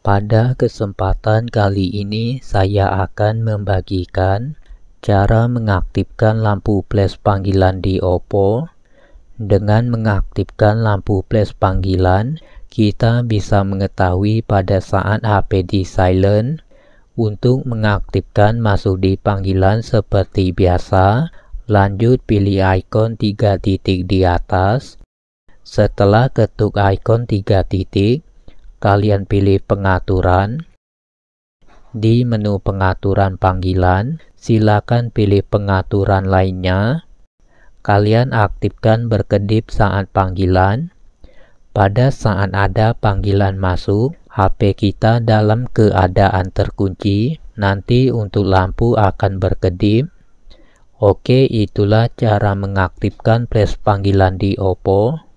Pada kesempatan kali ini saya akan membagikan cara mengaktifkan lampu flash panggilan di Oppo. Dengan mengaktifkan lampu flash panggilan, kita bisa mengetahui pada saat HP di silent untuk mengaktifkan masuk di panggilan seperti biasa. Lanjut pilih ikon tiga titik di atas. Setelah ketuk ikon tiga titik, kalian pilih pengaturan. Di menu pengaturan panggilan, silakan pilih pengaturan lainnya. Kalian aktifkan berkedip saat panggilan. Pada saat ada panggilan masuk, HP kita dalam keadaan terkunci. Nanti untuk lampu akan berkedip. Oke, itulah cara mengaktifkan flash panggilan di OPPO.